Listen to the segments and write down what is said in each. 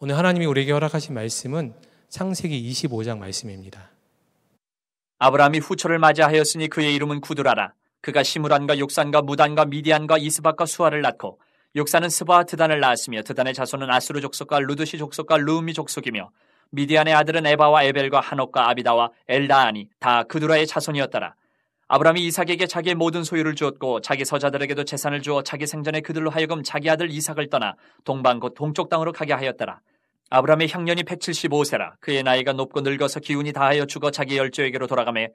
오늘 하나님이 우리에게 허락하신 말씀은 창세기 25장 말씀입니다. 아브라함이 후처를 맞이하였으니 그의 이름은 구두라라. 그가 시무란과 욕산과 무단과 미디안과 이스박과 수아를 낳고 욕산은 스바와 드단을 낳았으며 드단의 자손은 아수르 족속과 루드시 족속과 루미 족속이며 미디안의 아들은 에바와 에벨과 한옥과 아비다와 엘다하니 다 그두라의 자손이었더라. 아브라함이 이삭에게 자기의 모든 소유를 주었고 자기 서자들에게도 재산을 주어 자기 생전에 그들로 하여금 자기 아들 이삭을 떠나 동방 곧 동쪽 땅으로 가게 하였더라. 아브라함의 향년이 175세라 그의 나이가 높고 늙어서 기운이 다하여 죽어 자기 열조에게로 돌아가매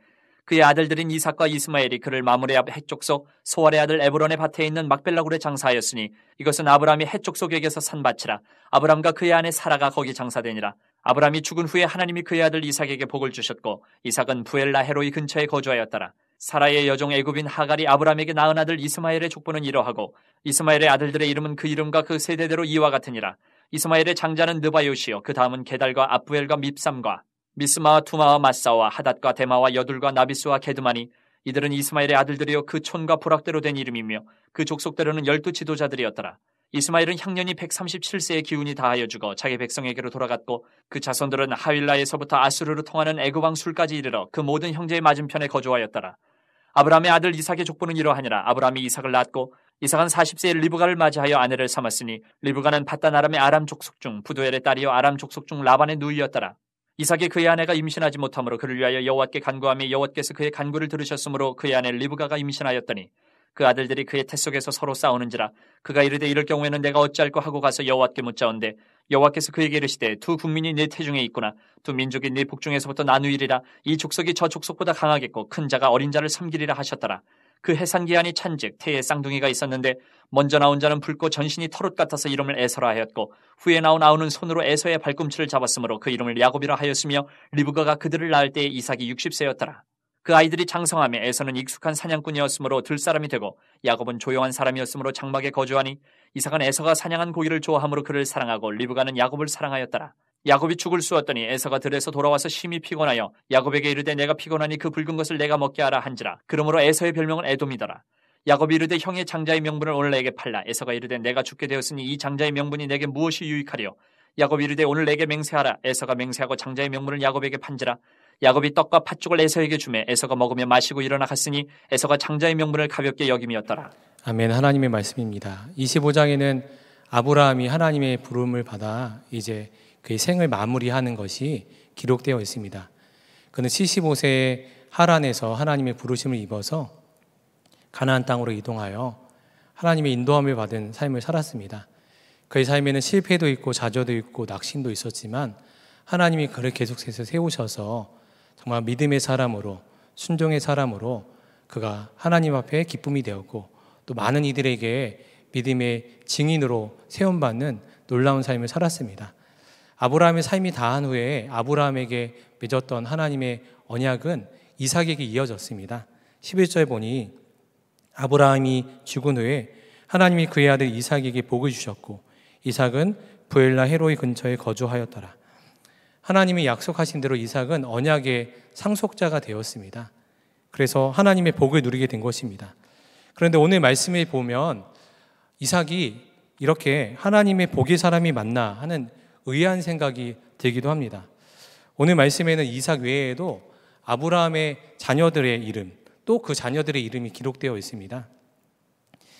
그의 아들들인 이삭과 이스마엘이 그를 마무레 앞 해쪽속 소알의 아들 에브론의 밭에 있는 막벨라굴에 장사하였으니 이것은 아브라함이 해쪽속에게서 산 밭이라 아브라함과 그의 아내 사라가 거기 장사되니라 아브라함이 죽은 후에 하나님이 그의 아들 이삭에게 복을 주셨고 이삭은 부엘라 헤로이 근처에 거주하였더라 사라의 여종 애굽인 하갈이 아브라함에게 낳은 아들 이스마엘의 족보는 이러하고 이스마엘의 아들들의 이름은 그 이름과 그 세대대로 이와 같으니라. 이스마엘의 장자는 느바요시요 그 다음은 게달과 아프엘과 밉삼과 미스마와 투마와 마싸와 하닷과 데마와 여둘과 나비스와 게드마니 이들은 이스마엘의 아들들이요 그 촌과 부락대로 된 이름이며 그 족속대로는 열두 지도자들이었더라. 이스마엘은 향년이 137세의 기운이 다하여 죽어 자기 백성에게로 돌아갔고 그 자손들은 하윌라에서부터 아수르로 통하는 애굽왕 술까지 이르러 그 모든 형제의 맞은편에 거주하였더라. 아브라함의 아들 이삭의 족보는 이러하니라 아브라함이 이삭을 낳았고 이삭은 40세에 리브가를 맞이하여 아내를 삼았으니 리브가는 바다나람의 아람 족속 중 부두엘의 딸이요 아람 족속 중 라반의 누이였더라 이삭의 그의 아내가 임신하지 못하므로 그를 위하여 여호와께 간구하며 여호와께서 그의 간구를 들으셨으므로 그의 아내 리브가가 임신하였더니 그 아들들이 그의 태 속에서 서로 싸우는지라 그가 이르되 이럴 경우에는 내가 어찌할꼬 하고 가서 여호와께 묻자온대 여호와께서 그에게 이르시되 두 국민이 네 태중에 있구나 두 민족이 네 복중에서부터 나누이리라 이 족속이 저 족속보다 강하겠고 큰 자가 어린 자를 섬기리라 하셨더라 그 해산 기한이 찬즉 태에 쌍둥이가 있었는데 먼저 나온 자는 붉고 전신이 털옷 같아서 이름을 에서라 하였고 후에 나온 아우는 손으로 에서의 발꿈치를 잡았으므로 그 이름을 야곱이라 하였으며 리브가가 그들을 낳을 때에 이삭이 60세였더라 그 아이들이 장성함에 에서는 익숙한 사냥꾼이었으므로 들사람이 되고 야곱은 조용한 사람이었으므로 장막에 거주하니 이삭은 에서가 사냥한 고기를 좋아함으로 그를 사랑하고 리브가는 야곱을 사랑하였더라. 야곱이 죽을 수었더니 에서가 들에서 돌아와서 심히 피곤하여 야곱에게 이르되 내가 피곤하니 그 붉은 것을 내가 먹게 하라 한지라. 그러므로 에서의 별명은 에돔이더라. 야곱이 이르되 형의 장자의 명분을 오늘 내게 팔라. 에서가 이르되 내가 죽게 되었으니 이 장자의 명분이 내게 무엇이 유익하리요. 야곱이 이르되 오늘 내게 맹세하라. 에서가 맹세하고 장자의 명분을 야곱에게 판지라. 야곱이 떡과 팥죽을 에서에게 주매 에서가 먹으며 마시고 일어나 갔으니 에서가 장자의 명분을 가볍게 여김이었더라. 아멘 하나님의 말씀입니다. 25장에는 아브라함이 하나님의 부름을 받아 이제 그의 생을 마무리하는 것이 기록되어 있습니다. 그는 75세에 하란에서 하나님의 부르심을 입어서 가나안 땅으로 이동하여 하나님의 인도함을 받은 삶을 살았습니다. 그의 삶에는 실패도 있고 좌절도 있고 낙심도 있었지만 하나님이 그를 계속해서 세우셔서 정말 믿음의 사람으로 순종의 사람으로 그가 하나님 앞에 기쁨이 되었고 또 많은 이들에게 믿음의 증인으로 세움받는 놀라운 삶을 살았습니다. 아브라함의 삶이 다한 후에 아브라함에게 맺었던 하나님의 언약은 이삭에게 이어졌습니다. 11절에 보니 아브라함이 죽은 후에 하나님이 그의 아들 이삭에게 복을 주셨고 이삭은 부엘라 헤로이 근처에 거주하였더라. 하나님이 약속하신 대로 이삭은 언약의 상속자가 되었습니다. 그래서 하나님의 복을 누리게 된 것입니다. 그런데 오늘 말씀에 보면 이삭이 이렇게 하나님의 복의 사람이 만나 하는 의아한 생각이 들기도 합니다. 오늘 말씀에는 이삭 외에도 아브라함의 자녀들의 이름 또 그 자녀들의 이름이 기록되어 있습니다.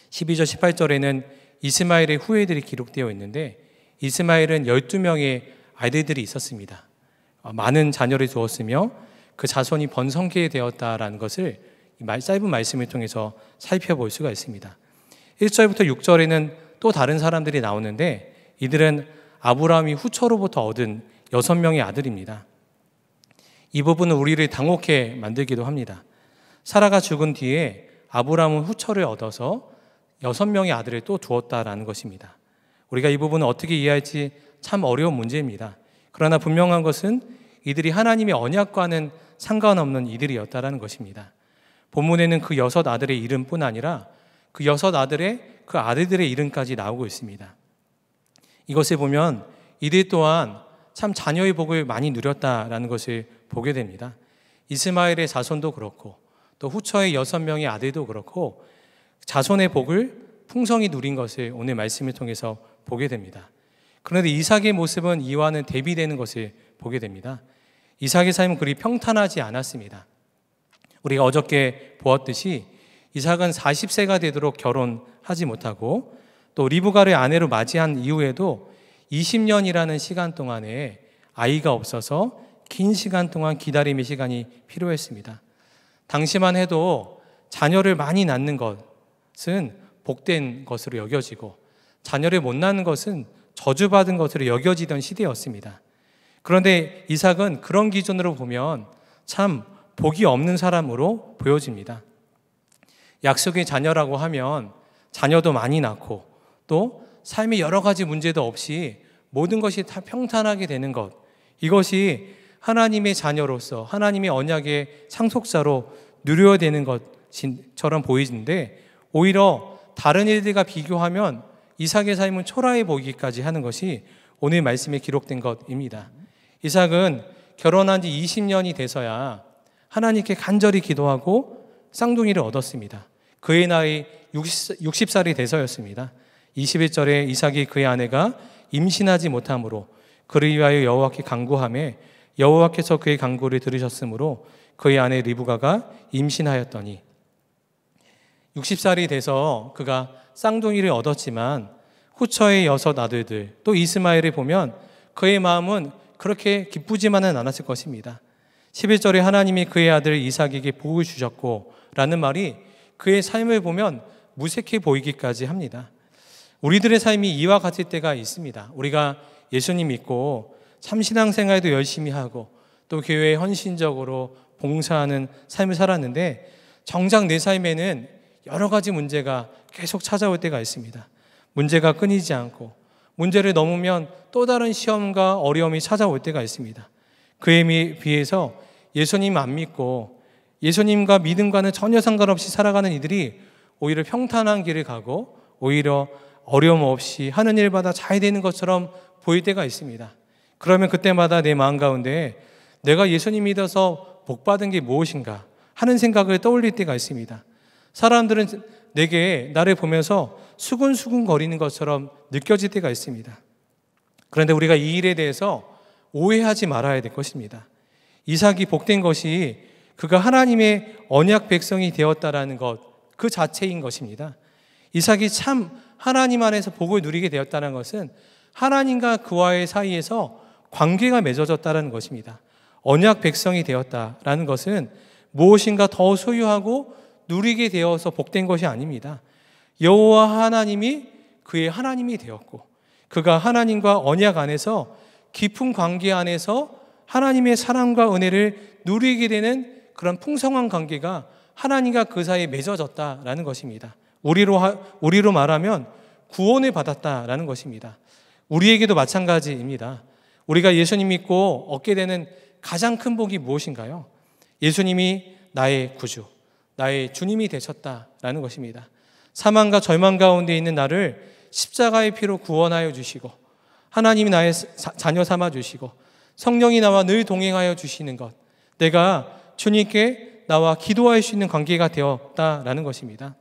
12절 18절에는 이스마엘의 후예들이 기록되어 있는데 이스마엘은 12명의 아이들이 있었습니다. 어, 많은 자녀를 두었으며 그 자손이 번성케 되었다라는 것을 짧은 말씀을 통해서 살펴볼 수가 있습니다. 1절부터 6절에는 또 다른 사람들이 나오는데 이들은 아브라함이 후처로부터 얻은 여섯 명의 아들입니다. 이 부분은 우리를 당혹해 만들기도 합니다. 사라가 죽은 뒤에 아브라함은 후처를 얻어서 여섯 명의 아들을 또 두었다라는 것입니다. 우리가 이 부분을 어떻게 이해할지 참 어려운 문제입니다. 그러나 분명한 것은 이들이 하나님의 언약과는 상관없는 이들이었다라는 것입니다. 본문에는 그 여섯 아들의 이름뿐 아니라 그 여섯 아들의 그 아들들의 이름까지 나오고 있습니다. 이것에 보면 이들 또한 참 자녀의 복을 많이 누렸다라는 것을 보게 됩니다. 이스마엘의 자손도 그렇고 또 후처의 여섯 명의 아들도 그렇고 자손의 복을 풍성히 누린 것을 오늘 말씀을 통해서 보게 됩니다. 그런데 이삭의 모습은 이와는 대비되는 것을 보게 됩니다. 이삭의 삶은 그리 평탄하지 않았습니다. 우리가 어저께 보았듯이 이삭은 40세가 되도록 결혼하지 못하고 또 리브가를 아내로 맞이한 이후에도 20년이라는 시간 동안에 아이가 없어서 긴 시간 동안 기다림의 시간이 필요했습니다. 당시만 해도 자녀를 많이 낳는 것은 복된 것으로 여겨지고 자녀를 못 낳는 것은 저주받은 것으로 여겨지던 시대였습니다. 그런데 이삭은 그런 기준으로 보면 참 복이 없는 사람으로 보여집니다. 약속의 자녀라고 하면 자녀도 많이 낳고 또 삶의 여러 가지 문제도 없이 모든 것이 다 평탄하게 되는 것. 이것이 하나님의 자녀로서 하나님의 언약의 상속자로 누려야 되는 것처럼 보이는데 오히려 다른 일들과 비교하면 이삭의 삶은 초라해 보이기까지 하는 것이 오늘 말씀에 기록된 것입니다. 이삭은 결혼한 지 20년이 돼서야 하나님께 간절히 기도하고 쌍둥이를 얻었습니다. 그의 나이 60, 살이 돼서였습니다. 21절에 이삭이 그의 아내가 임신하지 못함으로 그를 위하여 여호와께 간구함에 여호와께서 그의 간구를 들으셨으므로 그의 아내 리브가가 임신하였더니 60살이 돼서 그가 쌍둥이를 얻었지만 후처의 여섯 아들들 또 이스마엘을 보면 그의 마음은 그렇게 기쁘지만은 않았을 것입니다. 11절에 하나님이 그의 아들 이삭에게 복을 주셨고 라는 말이 그의 삶을 보면 무색해 보이기까지 합니다. 우리들의 삶이 이와 같을 때가 있습니다. 우리가 예수님 믿고 참신앙 생활도 열심히 하고 또 교회에 헌신적으로 봉사하는 삶을 살았는데 정작 내 삶에는 여러 가지 문제가 계속 찾아올 때가 있습니다. 문제가 끊이지 않고 문제를 넘으면 또 다른 시험과 어려움이 찾아올 때가 있습니다. 그에 비해서 예수님 안 믿고 예수님과 믿음과는 전혀 상관없이 살아가는 이들이 오히려 평탄한 길을 가고 오히려 어려움 없이 하는 일마다 잘 되는 것처럼 보일 때가 있습니다. 그러면 그때마다 내 마음 가운데 내가 예수님 믿어서 복 받은 게 무엇인가 하는 생각을 떠올릴 때가 있습니다. 사람들은 내게 나를 보면서 수근수근 거리는 것처럼 느껴질 때가 있습니다. 그런데 우리가 이 일에 대해서 오해하지 말아야 될 것입니다. 이삭이 복된 것이 그가 하나님의 언약 백성이 되었다라는 것 그 자체인 것입니다. 이삭이 참 하나님 안에서 복을 누리게 되었다는 것은 하나님과 그와의 사이에서 관계가 맺어졌다는 것입니다. 언약 백성이 되었다라는 것은 무엇인가 더 소유하고 누리게 되어서 복된 것이 아닙니다. 여호와 하나님이 그의 하나님이 되었고 그가 하나님과 언약 안에서 깊은 관계 안에서 하나님의 사랑과 은혜를 누리게 되는 그런 풍성한 관계가 하나님과 그 사이에 맺어졌다라는 것입니다. 우리로 하, 우리로 말하면 구원을 받았다라는 것입니다. 우리에게도 마찬가지입니다. 우리가 예수님 믿고 얻게 되는 가장 큰 복이 무엇인가요? 예수님이 나의 구주, 나의 주님이 되셨다라는 것입니다. 사망과 절망 가운데 있는 나를 십자가의 피로 구원하여 주시고 하나님이 나의 자녀 삼아 주시고 성령이 나와 늘 동행하여 주시는 것 내가 주님께 나와 기도할 수 있는 관계가 되었다라는 것입니다.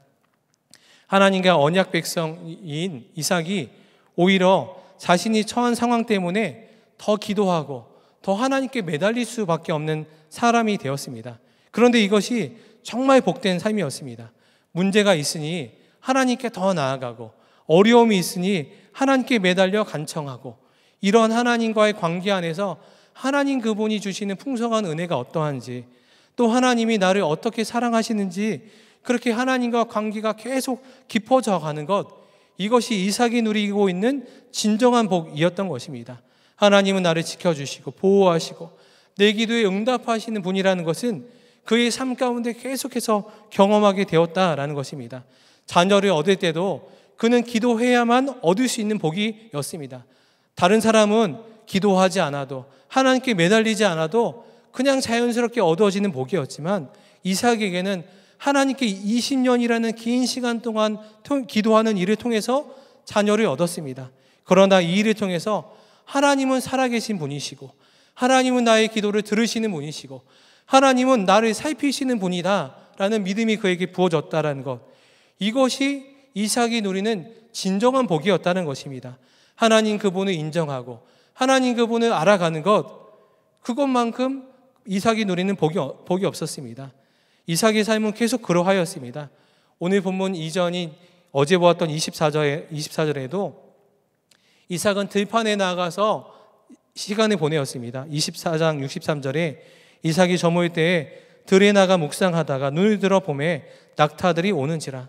하나님과 언약 백성인 이삭이 오히려 자신이 처한 상황 때문에 더 기도하고 더 하나님께 매달릴 수밖에 없는 사람이 되었습니다. 그런데 이것이 정말 복된 삶이었습니다. 문제가 있으니 하나님께 더 나아가고 어려움이 있으니 하나님께 매달려 간청하고 이런 하나님과의 관계 안에서 하나님 그분이 주시는 풍성한 은혜가 어떠한지 또 하나님이 나를 어떻게 사랑하시는지 그렇게 하나님과 관계가 계속 깊어져 가는 것 이것이 이삭이 누리고 있는 진정한 복이었던 것입니다. 하나님은 나를 지켜주시고 보호하시고 내 기도에 응답하시는 분이라는 것은 그의 삶 가운데 계속해서 경험하게 되었다라는 것입니다. 자녀를 얻을 때도 그는 기도해야만 얻을 수 있는 복이었습니다. 다른 사람은 기도하지 않아도 하나님께 매달리지 않아도 그냥 자연스럽게 얻어지는 복이었지만 이삭에게는 하나님께 20년이라는 긴 시간 동안 기도하는 일을 통해서 자녀를 얻었습니다. 그러나 이 일을 통해서 하나님은 살아계신 분이시고 하나님은 나의 기도를 들으시는 분이시고 하나님은 나를 살피시는 분이다라는 믿음이 그에게 부어졌다라는 것. 이것이 이삭이 누리는 진정한 복이었다는 것입니다. 하나님 그분을 인정하고 하나님 그분을 알아가는 것 그것만큼 이삭이 누리는 복이, 복이 없었습니다. 이삭의 삶은 계속 그러하였습니다. 오늘 본문 이전인 어제 보았던 24절에, 24절에도 이삭은 들판에 나가서 시간을 보내었습니다. 24장 63절에 이삭이 저모일 때에 들에 나가 묵상하다가 눈을 들어 봄에 낙타들이 오는지라.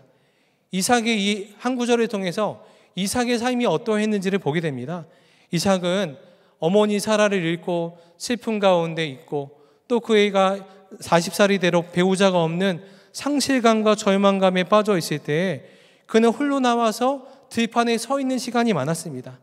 이삭의 이 한 구절을 통해서 이삭의 삶이 어떠했는지를 보게 됩니다. 이삭은 어머니 사라를 잃고 슬픔 가운데 있고 또 그애가 40살이 되로 배우자가 없는 상실감과 절망감에 빠져 있을 때 그는 홀로 나와서 들판에 서 있는 시간이 많았습니다.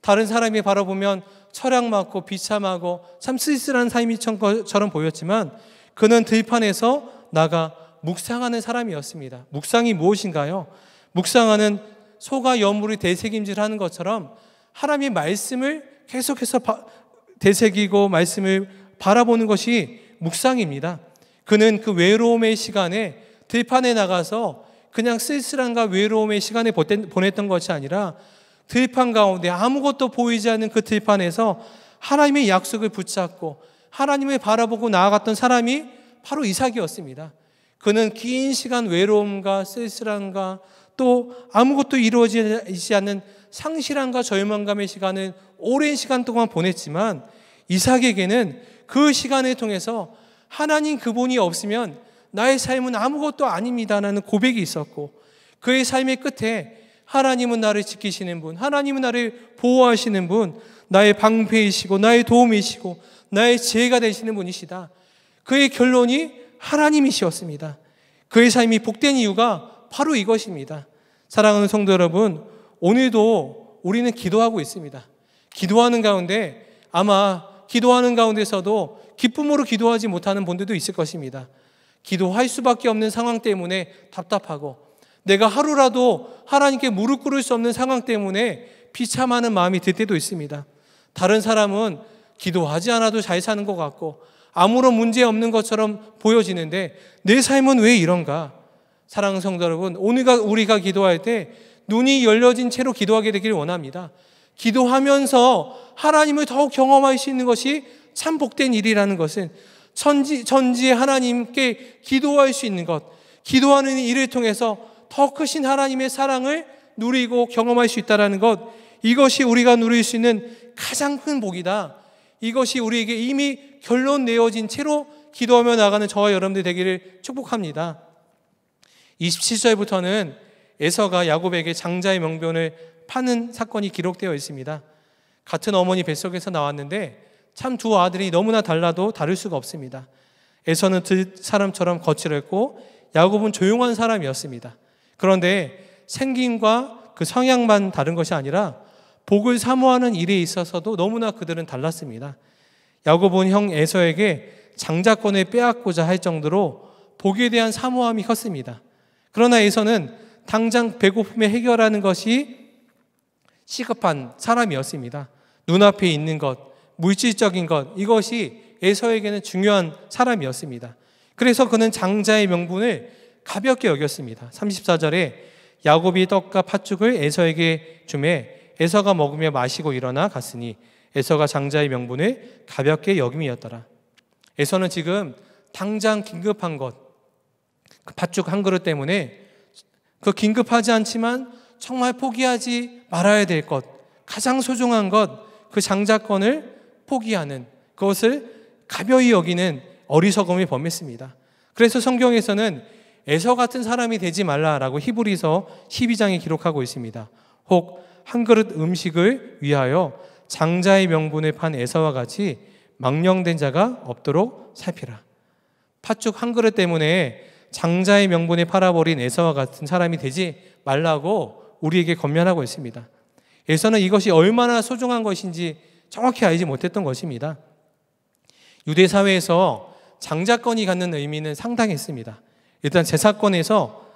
다른 사람이 바라보면 철학 맞고 비참하고 참 쓸쓸한 삶이처럼 보였지만 그는 들판에서 나가 묵상하는 사람이었습니다. 묵상이 무엇인가요? 묵상하는 소가 염물이 대세김질하는 것처럼 하나님의 말씀을 계속해서 대새기고 말씀을 바라보는 것이 묵상입니다. 그는 그 외로움의 시간에 들판에 나가서 그냥 쓸쓸함과 외로움의 시간에 보냈던 것이 아니라 들판 가운데 아무것도 보이지 않는 그 들판에서 하나님의 약속을 붙잡고 하나님을 바라보고 나아갔던 사람이 바로 이삭이었습니다. 그는 긴 시간 외로움과 쓸쓸함과 또 아무것도 이루어지지 않는 상실함과 절망감의 시간을 오랜 시간 동안 보냈지만 이삭에게는 그 시간을 통해서 하나님 그분이 없으면 나의 삶은 아무것도 아닙니다라는 고백이 있었고 그의 삶의 끝에 하나님은 나를 지키시는 분, 하나님은 나를 보호하시는 분, 나의 방패이시고, 나의 도움이시고, 나의 지혜가 되시는 분이시다. 그의 결론이 하나님이시었습니다. 그의 삶이 복된 이유가 바로 이것입니다. 사랑하는 성도 여러분, 오늘도 우리는 기도하고 있습니다. 기도하는 가운데 아마 기도하는 가운데서도 기쁨으로 기도하지 못하는 분들도 있을 것입니다. 기도할 수밖에 없는 상황 때문에 답답하고 내가 하루라도 하나님께 무릎 꿇을 수 없는 상황 때문에 비참하는 마음이 들 때도 있습니다. 다른 사람은 기도하지 않아도 잘 사는 것 같고 아무런 문제 없는 것처럼 보여지는데 내 삶은 왜 이런가? 사랑하는 성도 여러분, 오늘 우리가 기도할 때 눈이 열려진 채로 기도하게 되기를 원합니다. 기도하면서 하나님을 더욱 경험할 수 있는 것이 참 복된 일이라는 것은 천지, 천지의 하나님께 기도할 수 있는 것, 기도하는 일을 통해서 더 크신 하나님의 사랑을 누리고 경험할 수 있다는 것, 이것이 우리가 누릴 수 있는 가장 큰 복이다. 이것이 우리에게 이미 결론 내어진 채로 기도하며 나가는 저와 여러분들 되기를 축복합니다. 27절부터는 에서가 야곱에게 장자의 명변을 파는 사건이 기록되어 있습니다. 같은 어머니 뱃속에서 나왔는데 참 두 아들이 너무나 달라도 다를 수가 없습니다. 에서는 그 사람처럼 거칠었고 야곱은 조용한 사람이었습니다. 그런데 생김과 그 성향만 다른 것이 아니라 복을 사모하는 일에 있어서도 너무나 그들은 달랐습니다. 야고본 형 에서에게 장자권을 빼앗고자 할 정도로 복에 대한 사모함이 컸습니다. 그러나 에서는 당장 배고픔에 해결하는 것이 시급한 사람이었습니다. 눈앞에 있는 것, 물질적인 것, 이것이 에서에게는 중요한 사람이었습니다. 그래서 그는 장자의 명분을 가볍게 여겼습니다. 34절에 야곱이 떡과 팥죽을 에서에게 주매 에서가 먹으며 마시고 일어나 갔으니 에서가 장자의 명분을 가볍게 여김이었더라. 에서는 지금 당장 긴급한 것, 그 팥죽 한 그릇 때문에 그 긴급하지 않지만 정말 포기하지 말아야 될 것, 가장 소중한 것, 그 장자권을 포기하는 그것을 가벼이 여기는 어리석음이 범했습니다. 그래서 성경에서는 에서 같은 사람이 되지 말라라고 히브리서 12장에 기록하고 있습니다. 혹 한 그릇 음식을 위하여 장자의 명분을 판 에서와 같이 망령된 자가 없도록 살피라. 팥죽 한 그릇 때문에 장자의 명분에 팔아버린 에서와 같은 사람이 되지 말라고 우리에게 권면하고 있습니다. 에서는 이것이 얼마나 소중한 것인지 정확히 알지 못했던 것입니다. 유대 사회에서 장자권이 갖는 의미는 상당했습니다. 일단 제 사건에서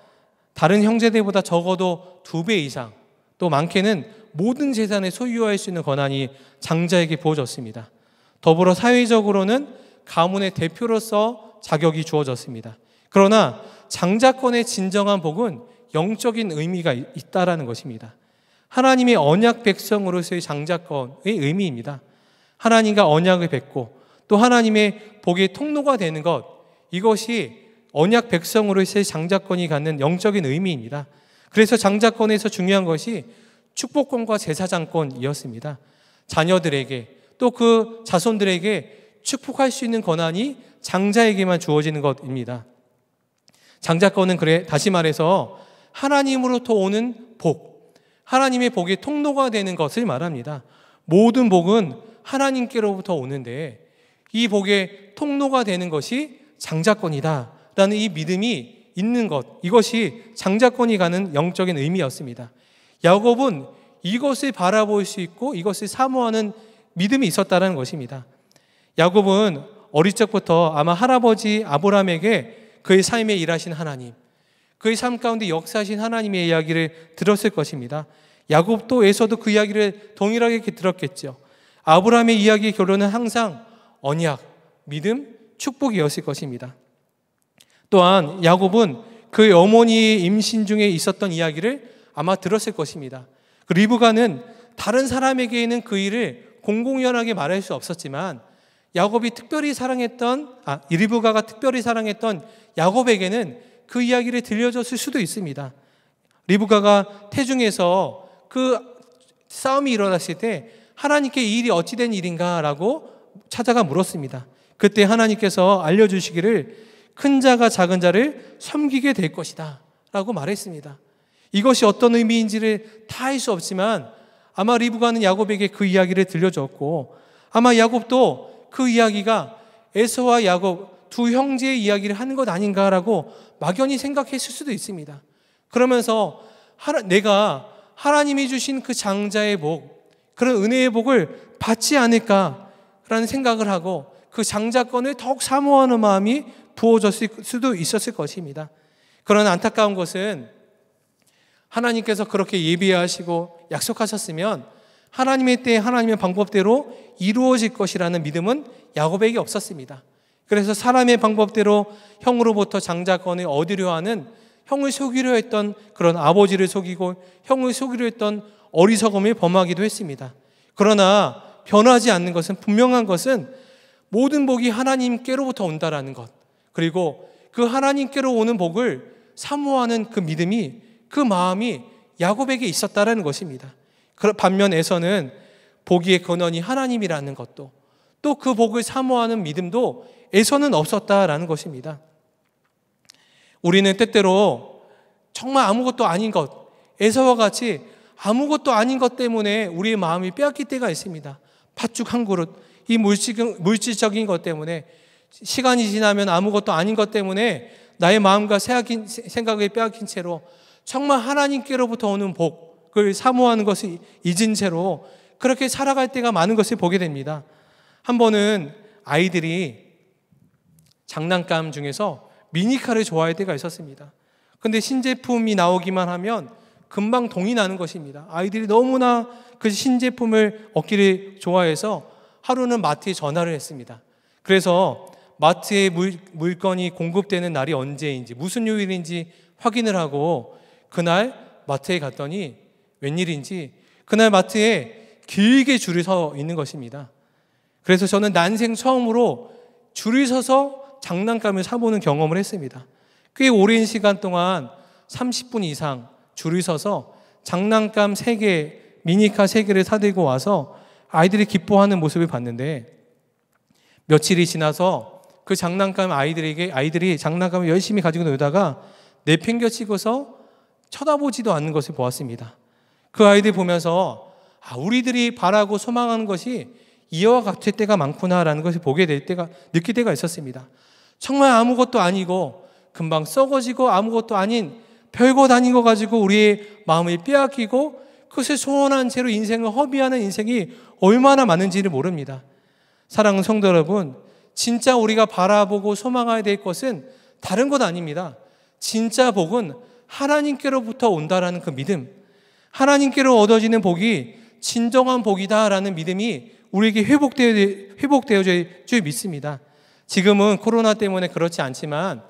다른 형제들보다 적어도 두 배 이상 또 많게는 모든 재산을 소유할 수 있는 권한이 장자에게 부어졌습니다. 더불어 사회적으로는 가문의 대표로서 자격이 주어졌습니다. 그러나 장자권의 진정한 복은 영적인 의미가 있다라는 것입니다. 하나님의 언약 백성으로서의 장자권의 의미입니다. 하나님과 언약을 맺고 또 하나님의 복의 통로가 되는 것 이것이 언약 백성으로서의 장자권이 갖는 영적인 의미입니다. 그래서 장자권에서 중요한 것이 축복권과 제사장권이었습니다. 자녀들에게 또 그 자손들에게 축복할 수 있는 권한이 장자에게만 주어지는 것입니다. 장자권은 그래 다시 말해서 하나님으로부터 오는 복, 하나님의 복의 통로가 되는 것을 말합니다. 모든 복은 하나님께로부터 오는데 이 복의 통로가 되는 것이 장자권이다 라는이 믿음이 있는 것 이것이 장자권이 가는 영적인 의미였습니다. 야곱은 이것을 바라볼 수 있고 이것을 사모하는 믿음이 있었다는 것입니다. 야곱은 어릴 적부터 아마 할아버지 아보람에게 그의 삶에 일하신 하나님, 그의 삶 가운데 역사하신 하나님의 이야기를 들었을 것입니다. 야곱도 에서도 그 이야기를 동일하게 들었겠죠. 아브라함의 이야기의 결론은 항상 언약, 믿음, 축복이었을 것입니다. 또한 야곱은 그의 어머니의 임신 중에 있었던 이야기를 아마 들었을 것입니다. 그 리브가는 다른 사람에게는 그 일을 공공연하게 말할 수 없었지만 야곱이 특별히 사랑했던 아 리브가가 특별히 사랑했던 야곱에게는 그 이야기를 들려줬을 수도 있습니다. 리브가가 태중에서 그 싸움이 일어났을 때 하나님께 이 일이 어찌된 일인가라고 찾아가 물었습니다. 그때 하나님께서 알려주시기를 큰 자가 작은 자를 섬기게 될 것이다. 라고 말했습니다. 이것이 어떤 의미인지를 다 알 수 없지만 아마 리브가는 야곱에게 그 이야기를 들려줬고 아마 야곱도 그 이야기가 에서와 야곱 두 형제의 이야기를 하는 것 아닌가라고 막연히 생각했을 수도 있습니다. 그러면서 하나, 내가 하나님이 주신 그 장자의 복, 그런 은혜의 복을 받지 않을까라는 생각을 하고 그 장자권을 더욱 사모하는 마음이 부어졌을 수도 있었을 것입니다. 그런 안타까운 것은 하나님께서 그렇게 예비하시고 약속하셨으면 하나님의 때에 하나님의 방법대로 이루어질 것이라는 믿음은 야곱에게 없었습니다. 그래서 사람의 방법대로 형으로부터 장자권을 얻으려 하는 형을 속이려 했던 그런 아버지를 속이고 형을 속이려 했던 어리석음을 범하기도 했습니다. 그러나 변하지 않는 것은 분명한 것은 모든 복이 하나님께로부터 온다라는 것. 그리고 그 하나님께로 오는 복을 사모하는 그 믿음이 그 마음이 야곱에게 있었다라는 것입니다. 반면에서는 복의 근원이 하나님이라는 것도 또 그 복을 사모하는 믿음도 에서는 없었다라는 것입니다. 우리는 때때로 정말 아무것도 아닌 것, 에서와 같이 아무것도 아닌 것 때문에 우리의 마음이 빼앗길 때가 있습니다. 팥죽 한 그릇, 이 물질, 물질적인 것 때문에 시간이 지나면 아무것도 아닌 것 때문에 나의 마음과 생각을 빼앗긴 채로 정말 하나님께로부터 오는 복을 사모하는 것을 잊은 채로 그렇게 살아갈 때가 많은 것을 보게 됩니다. 한 번은 아이들이 장난감 중에서 미니카를 좋아할 때가 있었습니다. 근데 신제품이 나오기만 하면 금방 동이 나는 것입니다. 아이들이 너무나 그 신제품을 얻기를 좋아해서 하루는 마트에 전화를 했습니다. 그래서 마트에 물, 물건이 공급되는 날이 언제인지 무슨 요일인지 확인을 하고 그날 마트에 갔더니 웬일인지 그날 마트에 길게 줄이 서 있는 것입니다. 그래서 저는 난생 처음으로 줄이 서서 장난감을 사보는 경험을 했습니다. 꽤 오랜 시간 동안 30분 이상 줄이 서서 장난감 3개, 미니카 3개를 사들고 와서 아이들이 기뻐하는 모습을 봤는데 며칠이 지나서 그 장난감 아이들에게 아이들이 장난감을 열심히 가지고 놀다가 내팽겨치고서 쳐다보지도 않는 것을 보았습니다. 그 아이들 보면서 아, 우리들이 바라고 소망하는 것이 이와 같을 때가 많구나라는 것을 보게 될 때가 느낄 때가 있었습니다. 정말 아무것도 아니고 금방 썩어지고 아무것도 아닌 별거 다닌 거 가지고 우리의 마음을 빼앗기고 그것을 소원한 채로 인생을 허비하는 인생이 얼마나 많은지를 모릅니다. 사랑하는 성도 여러분, 진짜 우리가 바라보고 소망해야 될 것은 다른 것 아닙니다. 진짜 복은 하나님께로부터 온다라는 그 믿음, 하나님께로 얻어지는 복이 진정한 복이다라는 믿음이 우리에게 회복되어, 회복되어질 믿습니다. 지금은 코로나 때문에 그렇지 않지만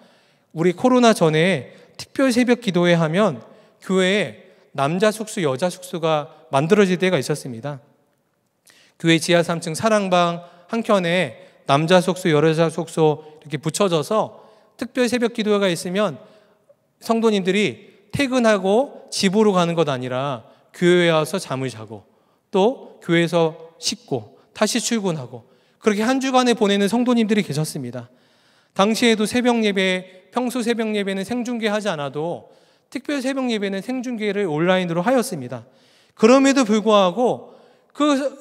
우리 코로나 전에 특별 새벽 기도회 하면 교회에 남자 숙소, 여자 숙소가 만들어질 때가 있었습니다. 교회 지하 3층 사랑방 한켠에 남자 속소, 여자 속소 이렇게 붙여져서 특별 새벽 기도회가 있으면 성도님들이 퇴근하고 집으로 가는 것 아니라 교회에 와서 잠을 자고 또 교회에서 씻고 다시 출근하고 그렇게 한 주간에 보내는 성도님들이 계셨습니다. 당시에도 새벽 예배, 평소 새벽 예배는 생중계하지 않아도 특별 새벽 예배는 생중계를 온라인으로 하였습니다. 그럼에도 불구하고 그,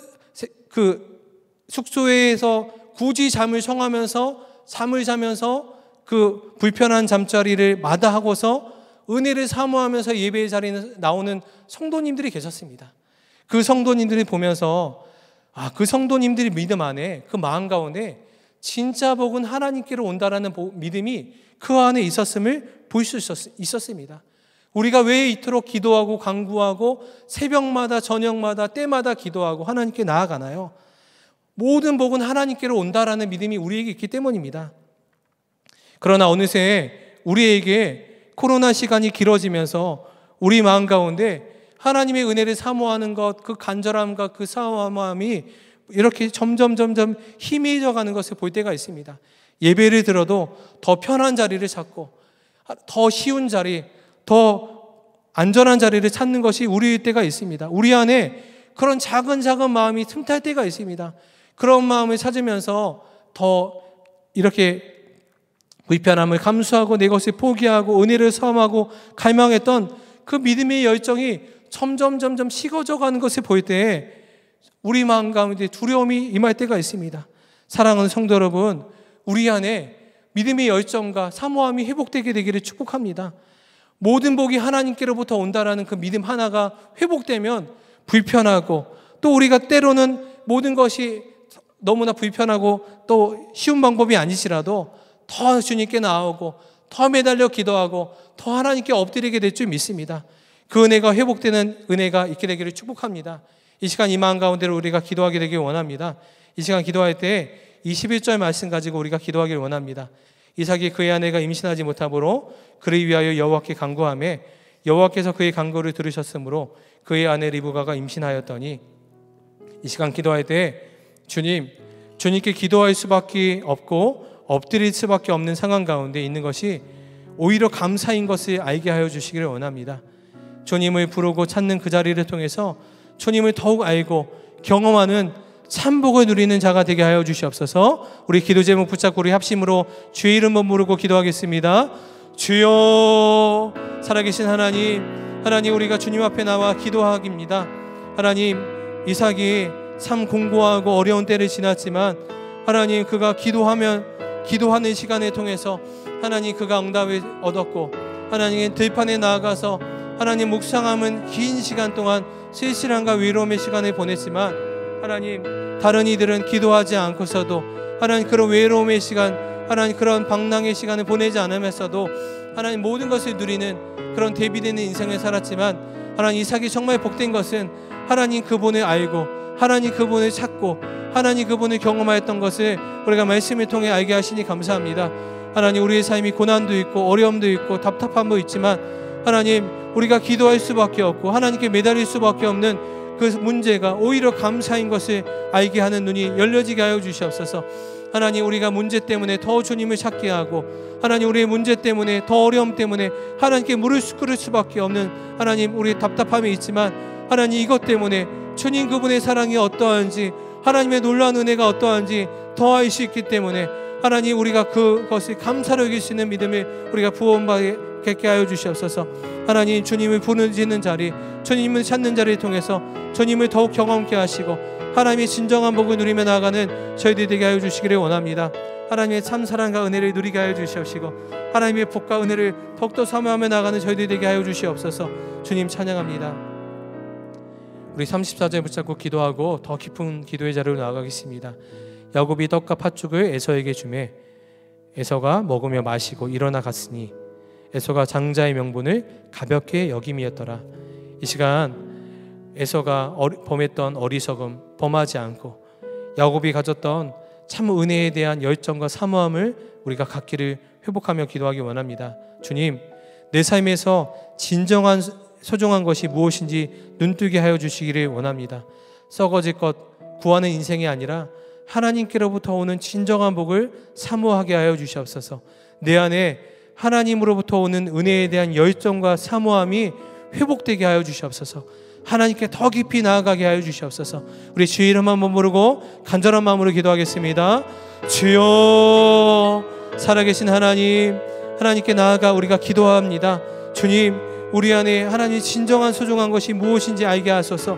그 숙소에서 굳이 잠을 청하면서 잠을 자면서 그 불편한 잠자리를 마다하고서 은혜를 사모하면서 예배의 자리에 나오는 성도님들이 계셨습니다. 그 성도님들이 보면서 아, 그 성도님들이 믿음 안에 그 마음 가운데 진짜 복은 하나님께로 온다라는 믿음이 그 안에 있었음을 볼 수 있었습니다. 우리가 왜 이토록 기도하고 강구하고 새벽마다 저녁마다 때마다 기도하고 하나님께 나아가나요? 모든 복은 하나님께로 온다라는 믿음이 우리에게 있기 때문입니다. 그러나 어느새 우리에게 코로나 시간이 길어지면서 우리 마음 가운데 하나님의 은혜를 사모하는 것, 그 간절함과 그 사모함이 이렇게 점점 점점 희미해져 가는 것을 볼 때가 있습니다. 예배를 들어도 더 편한 자리를 찾고 더 쉬운 자리, 더 안전한 자리를 찾는 것이 우리일 때가 있습니다. 우리 안에 그런 작은 작은 마음이 틈탈 때가 있습니다. 그런 마음을 찾으면서 더 이렇게 불편함을 감수하고 내 것을 포기하고 은혜를 섬하고 갈망했던 그 믿음의 열정이 점점 점점 식어져 가는 것을 볼 때에 우리 마음 가운데 두려움이 임할 때가 있습니다. 사랑하는 성도 여러분, 우리 안에 믿음의 열정과 사모함이 회복되게 되기를 축복합니다. 모든 복이 하나님께로부터 온다라는 그 믿음 하나가 회복되면 불편하고 또 우리가 때로는 모든 것이 너무나 불편하고 또 쉬운 방법이 아니시라도 더 주님께 나오고더 매달려 기도하고 더 하나님께 엎드리게 될 줄 믿습니다. 그 은혜가 회복되는 은혜가 있게 되기를 축복합니다. 이 시간 이 마음 가운데로 우리가 기도하게 되길 원합니다. 이 시간 기도할 때 21절 말씀 가지고 우리가 기도하길 원합니다. 이삭이 그의 아내가 임신하지 못함으로 그를 위하여 여호와께 간구함에 여호와께서 그의 간구를 들으셨으므로 그의 아내 리브가가 임신하였더니 이 시간 기도할 때 주님, 주님께 기도할 수밖에 없고 엎드릴 수밖에 없는 상황 가운데 있는 것이 오히려 감사인 것을 알게 하여 주시기를 원합니다. 주님을 부르고 찾는 그 자리를 통해서 주님을 더욱 알고 경험하는 참복을 누리는 자가 되게 하여 주시옵소서. 우리 기도 제목 붙잡고 우리 합심으로 주의 이름을 부르고 기도하겠습니다. 주여 살아계신 하나님 하나님 우리가 주님 앞에 나와 기도하기입니다. 하나님 이삭이 참 공고하고 어려운 때를 지났지만 하나님 그가 기도하면 기도하는 시간을 통해서 하나님 그가 응답을 얻었고 하나님의 들판에 나아가서 하나님 묵상함은 긴 시간 동안 실실함과 위로움의 시간을 보냈지만 하나님 다른 이들은 기도하지 않고서도 하나님 그런 외로움의 시간 하나님 그런 방랑의 시간을 보내지 않으면서도 하나님 모든 것을 누리는 그런 대비되는 인생을 살았지만 하나님 이삭이 정말 복된 것은 하나님 그분을 알고 하나님 그분을 찾고 하나님 그분을 경험하였던 것을 우리가 말씀을 통해 알게 하시니 감사합니다. 하나님 우리의 삶이 고난도 있고 어려움도 있고 답답함도 있지만 하나님 우리가 기도할 수밖에 없고 하나님께 매달릴 수밖에 없는 그 문제가 오히려 감사인 것을 알게 하는 눈이 열려지게 하여 주시옵소서. 하나님 우리가 문제 때문에 더 주님을 찾게 하고 하나님 우리의 문제 때문에 더 어려움 때문에 하나님께 물을 꿇을 수밖에 없는 하나님 우리의 답답함이 있지만 하나님 이것 때문에 주님 그분의 사랑이 어떠한지 하나님의 놀라운 은혜가 어떠한지 더할 수 있기 때문에 하나님 우리가 그것을 감사로 여길 수 있는 믿음에 우리가 부원받게 하여 주시옵소서 하나님 주님을 부르짖는 자리 주님을 찾는 자리를 통해서 주님을 더욱 경험케 하시고 하나님의 진정한 복을 누리며 나아가는 저희들이 되게 하여 주시기를 원합니다 하나님의 참 사랑과 은혜를 누리게 하여 주시옵시고 하나님의 복과 은혜를 더욱더 사모하며 나가는 아 저희들이 되게 하여 주시옵소서 주님 찬양합니다 우리 34절 붙잡고 기도하고 더 깊은 기도의 자리로 나아가겠습니다. 야곱이 떡과 팥죽을 에서에게 주매 에서가 먹으며 마시고 일어나 갔으니 에서가 장자의 명분을 가볍게 여김이었더라. 이 시간 에서가 어리, 범했던 어리석음 범하지 않고 야곱이 가졌던 참 은혜에 대한 열정과 사모함을 우리가 갖기를 회복하며 기도하기 원합니다. 주님, 내 삶에서 진정한 소중한 것이 무엇인지 눈뜨게 하여 주시기를 원합니다. 썩어질 것 구하는 인생이 아니라 하나님께로부터 오는 진정한 복을 사모하게 하여 주시옵소서. 내 안에 하나님으로부터 오는 은혜에 대한 열정과 사모함이 회복되게 하여 주시옵소서. 하나님께 더 깊이 나아가게 하여 주시옵소서. 우리 주의 이름 한번 모르고 간절한 마음으로 기도하겠습니다. 주여 살아계신 하나님 하나님께 나아가 우리가 기도합니다. 주님 우리 안에 하나님 진정한 소중한 것이 무엇인지 알게 하소서.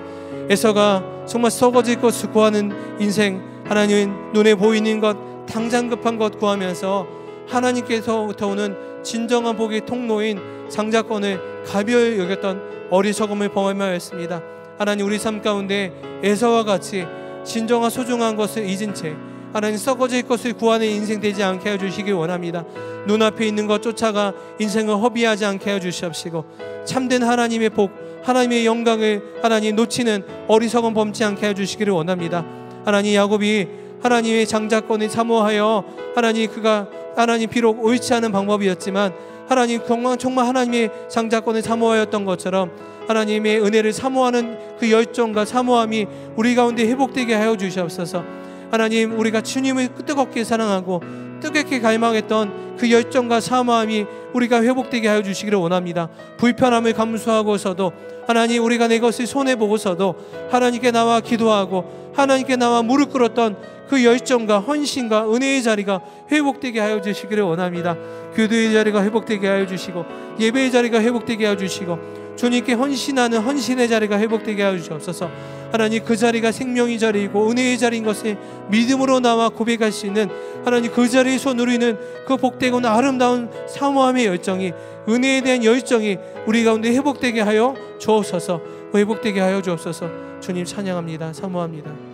에서가 정말 썩어질 것을 구하는 인생 하나님 눈에 보이는 것 당장 급한 것 구하면서 하나님께서부터 오는 진정한 복의 통로인 장자권을 가벼이 여겼던 어리석음을 범하였습니다. 하나님 우리 삶 가운데 에서와 같이 진정한 소중한 것을 잊은 채 하나님 썩어질 것을 그 구하는 인생 되지 않게 해 주시길 원합니다. 눈앞에 있는 것 쫓아가 인생을 허비하지 않게 해 주시옵시고 참된 하나님의 복, 하나님의 영광을 하나님 놓치는 어리석은 범치 않게 해 주시기를 원합니다. 하나님 야곱이 하나님의 장자권을 사모하여 하나님 그가 하나님 비록 옳지 않은 방법이었지만 하나님 정말, 정말 하나님의 장자권을 사모하였던 것처럼 하나님의 은혜를 사모하는 그 열정과 사모함이 우리 가운데 회복되게 하여 주시옵소서. 하나님 우리가 주님을 뜨겁게 사랑하고 뜨겁게 갈망했던 그 열정과 사모함이 우리가 회복되게 하여 주시기를 원합니다. 불편함을 감수하고서도 하나님 우리가 내 것을 손해 보고서도 하나님께 나와 기도하고 하나님께 나와 무릎 꿇었던 그 열정과 헌신과 은혜의 자리가 회복되게 하여 주시기를 원합니다. 교도의 자리가 회복되게 하여 주시고 예배의 자리가 회복되게 하여 주시고 주님께 헌신하는 헌신의 자리가 회복되게 하여 주시옵소서. 하나님 그 자리가 생명의 자리이고 은혜의 자리인 것을 믿음으로 나와 고백할 수 있는 하나님 그 자리에서 누리는 그 복되고 아름다운 사모함의 열정이 은혜에 대한 열정이 우리 가운데 회복되게 하여 주옵소서 회복되게 하여 주옵소서 주님 찬양합니다 사모합니다